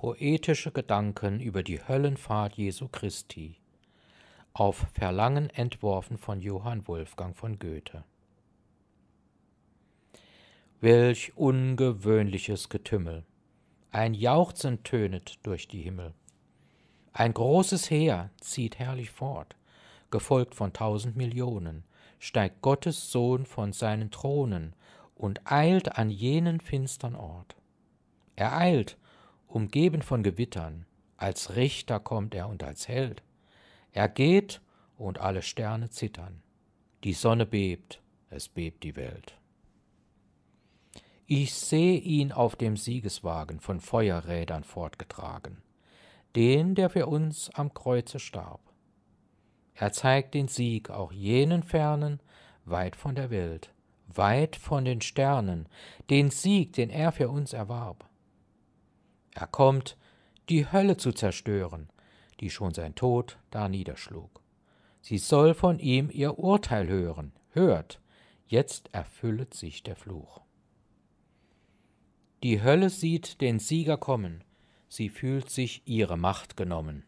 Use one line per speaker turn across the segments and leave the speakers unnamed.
poetische Gedanken über die Höllenfahrt Jesu Christi, auf Verlangen entworfen von Johann Wolfgang von Goethe. Welch ungewöhnliches Getümmel! Ein Jauchzen tönet durch die Himmel. Ein großes Heer zieht herrlich fort, gefolgt von tausend Millionen, steigt Gottes Sohn von seinen Thronen und eilt an jenen finstern Ort. Er eilt, umgeben von Gewittern, als Richter kommt er und als Held. Er geht und alle Sterne zittern. Die Sonne bebt, es bebt die Welt. Ich seh ihn auf dem Siegeswagen von Feuerrädern fortgetragen, den, der für uns am Kreuze starb. Er zeigt den Sieg auch jenen Fernen, weit von der Welt, weit von den Sternen, den Sieg, den er für uns erwarb. Er kommt, die Hölle zu zerstören, die schon sein Tod da niederschlug. Sie soll von ihm ihr Urteil hören, hört, jetzt erfüllet sich der Fluch. Die Hölle sieht den Sieger kommen, sie fühlt sich ihre Macht genommen.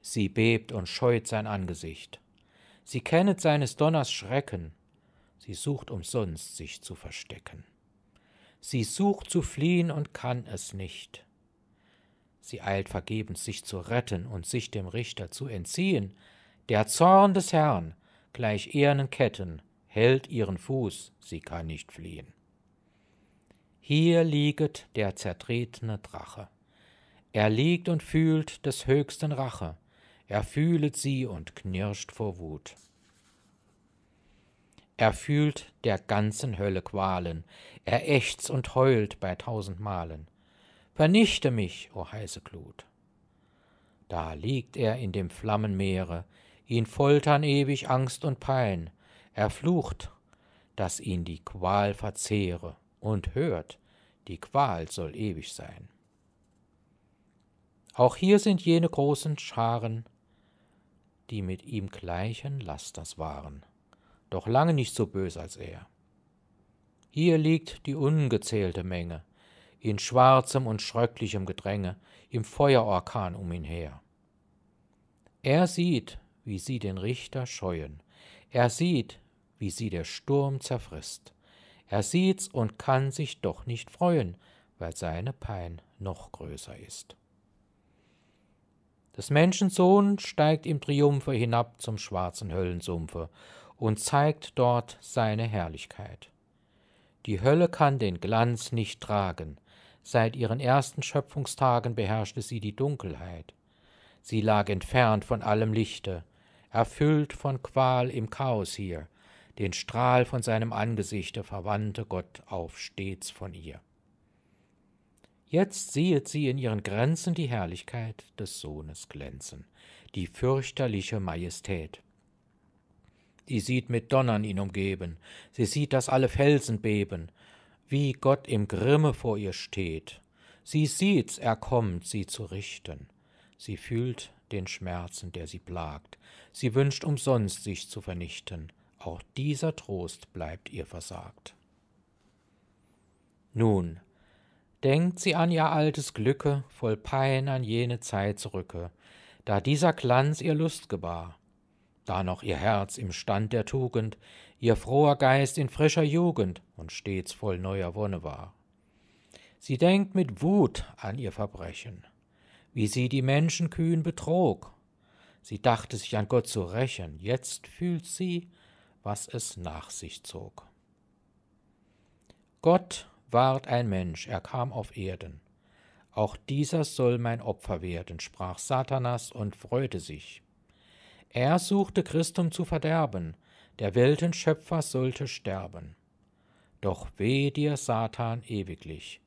Sie bebt und scheut sein Angesicht. Sie kennet seines Donners Schrecken, sie sucht umsonst sich zu verstecken. Sie sucht zu fliehen und kann es nicht. Sie eilt vergebens, sich zu retten und sich dem Richter zu entziehen. Der Zorn des Herrn, gleich ehernen Ketten, hält ihren Fuß, sie kann nicht fliehen. Hier lieget der zertretene Drache. Er liegt und fühlt des höchsten Rache, er fühlet sie und knirscht vor Wut. Er fühlt der ganzen Hölle Qualen, er ächzt und heult bei tausend Malen. Vernichte mich, o heiße Glut. Da liegt er in dem Flammenmeere, ihn foltern ewig Angst und Pein, er flucht, dass ihn die Qual verzehre, und hört, die Qual soll ewig sein. Auch hier sind jene großen Scharen, die mit ihm gleichen Lasters waren, doch lange nicht so bös als er. Hier liegt die ungezählte Menge, in schwarzem und schröcklichem Gedränge, im Feuerorkan um ihn her. Er sieht, wie sie den Richter scheuen, er sieht, wie sie der Sturm zerfrisst, er sieht's und kann sich doch nicht freuen, weil seine Pein noch größer ist. Des Menschensohn steigt im Triumphe hinab zum schwarzen Höllensumpfe und zeigt dort seine Herrlichkeit. Die Hölle kann den Glanz nicht tragen, Seit ihren ersten Schöpfungstagen beherrschte sie die Dunkelheit. Sie lag entfernt von allem Lichte, erfüllt von Qual im Chaos hier, den Strahl von seinem Angesichte verwandte Gott auf stets von ihr. Jetzt siehet sie in ihren Grenzen die Herrlichkeit des Sohnes glänzen, die fürchterliche Majestät. Sie sieht mit Donnern ihn umgeben, sie sieht, dass alle Felsen beben, wie Gott im Grimme vor ihr steht. Sie sieht's, er kommt, sie zu richten. Sie fühlt den Schmerzen, der sie plagt. Sie wünscht umsonst, sich zu vernichten. Auch dieser Trost bleibt ihr versagt. Nun, denkt sie an ihr altes Glücke, voll Pein an jene Zeit zurücke, da dieser Glanz ihr Lust gebar da noch ihr Herz im Stand der Tugend, ihr froher Geist in frischer Jugend und stets voll neuer Wonne war. Sie denkt mit Wut an ihr Verbrechen, wie sie die Menschen kühn betrog. Sie dachte sich an Gott zu rächen, jetzt fühlt sie, was es nach sich zog. Gott ward ein Mensch, er kam auf Erden. Auch dieser soll mein Opfer werden, sprach Satanas und freute sich. Er suchte Christum zu verderben, der Welten Schöpfer sollte sterben. Doch weh dir, Satan, ewiglich.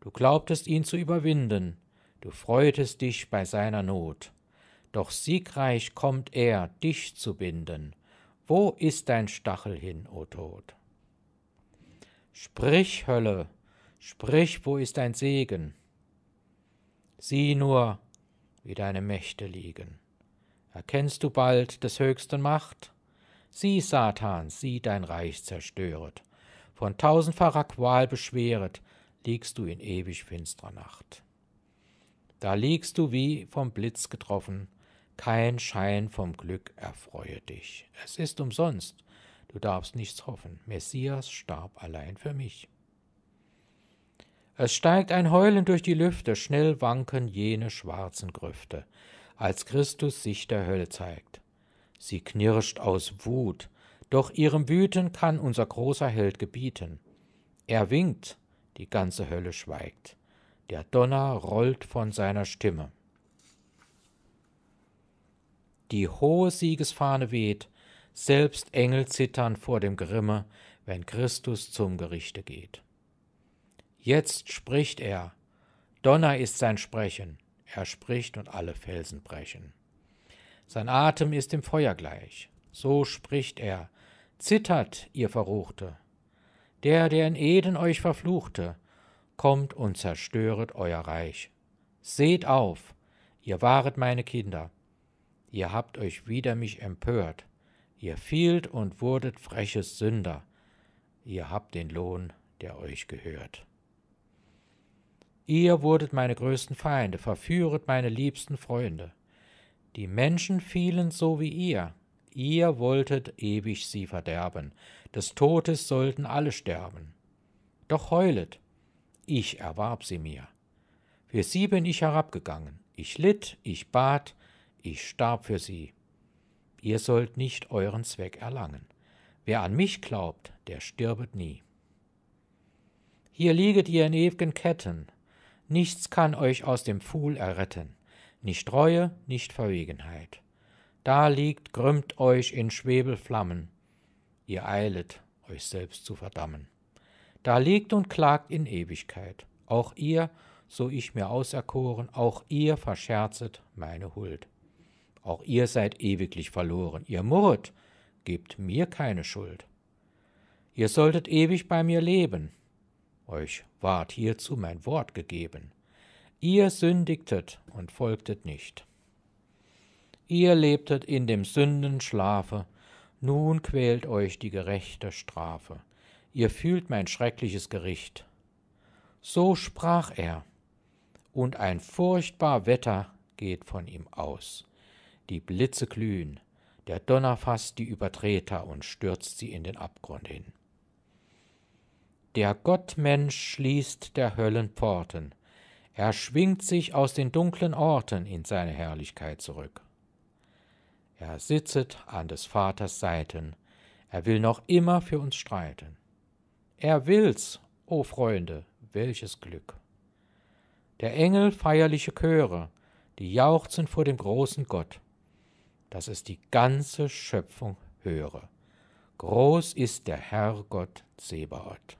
Du glaubtest ihn zu überwinden, du freutest dich bei seiner Not. Doch siegreich kommt er, dich zu binden. Wo ist dein Stachel hin, o Tod? Sprich, Hölle, sprich, wo ist dein Segen? Sieh nur, wie deine Mächte liegen. Erkennst du bald des höchsten Macht? Sieh, Satan, sieh dein Reich zerstöret, von tausendfacher Qual beschweret, liegst du in ewig finstrer Nacht. Da liegst du wie vom Blitz getroffen, kein Schein vom Glück erfreue dich. Es ist umsonst, du darfst nichts hoffen. Messias starb allein für mich. Es steigt ein Heulen durch die Lüfte, schnell wanken jene schwarzen Grüfte als Christus sich der Hölle zeigt. Sie knirscht aus Wut, doch ihrem Wüten kann unser großer Held gebieten. Er winkt, die ganze Hölle schweigt. Der Donner rollt von seiner Stimme. Die hohe Siegesfahne weht, selbst Engel zittern vor dem Grimme, wenn Christus zum Gerichte geht. Jetzt spricht er, Donner ist sein Sprechen, er spricht und alle Felsen brechen. Sein Atem ist dem Feuer gleich. So spricht er. Zittert, ihr Verruchte. Der, der in Eden euch verfluchte, kommt und zerstöret euer Reich. Seht auf, ihr waret meine Kinder. Ihr habt euch wider mich empört. Ihr fielt und wurdet freches Sünder. Ihr habt den Lohn, der euch gehört. Ihr wurdet meine größten Feinde, verführet meine liebsten Freunde. Die Menschen fielen so wie ihr. Ihr wolltet ewig sie verderben. Des Todes sollten alle sterben. Doch heulet. Ich erwarb sie mir. Für sie bin ich herabgegangen. Ich litt, ich bat, ich starb für sie. Ihr sollt nicht euren Zweck erlangen. Wer an mich glaubt, der stirbet nie. Hier lieget ihr in ewigen Ketten, Nichts kann euch aus dem Pfuhl erretten, nicht Reue, nicht Verwegenheit. Da liegt, krümmt euch in Schwebelflammen, ihr eilet, euch selbst zu verdammen. Da liegt und klagt in Ewigkeit, auch ihr, so ich mir auserkoren, auch ihr verscherzet meine Huld. Auch ihr seid ewiglich verloren, ihr murret, gebt mir keine Schuld. Ihr solltet ewig bei mir leben, euch ward hierzu mein Wort gegeben. Ihr sündigtet und folgtet nicht. Ihr lebtet in dem Sündenschlafe, nun quält euch die gerechte Strafe. Ihr fühlt mein schreckliches Gericht. So sprach er, und ein furchtbar Wetter geht von ihm aus. Die Blitze glühen, der Donner fasst die Übertreter und stürzt sie in den Abgrund hin. Der Gottmensch schließt der Höllenpforten. Er schwingt sich aus den dunklen Orten in seine Herrlichkeit zurück. Er sitzet an des Vaters Seiten. Er will noch immer für uns streiten. Er will's, o oh Freunde, welches Glück! Der Engel feierliche Chöre, die jauchzen vor dem großen Gott, dass es die ganze Schöpfung höre. Groß ist der Herrgott Zebaoth.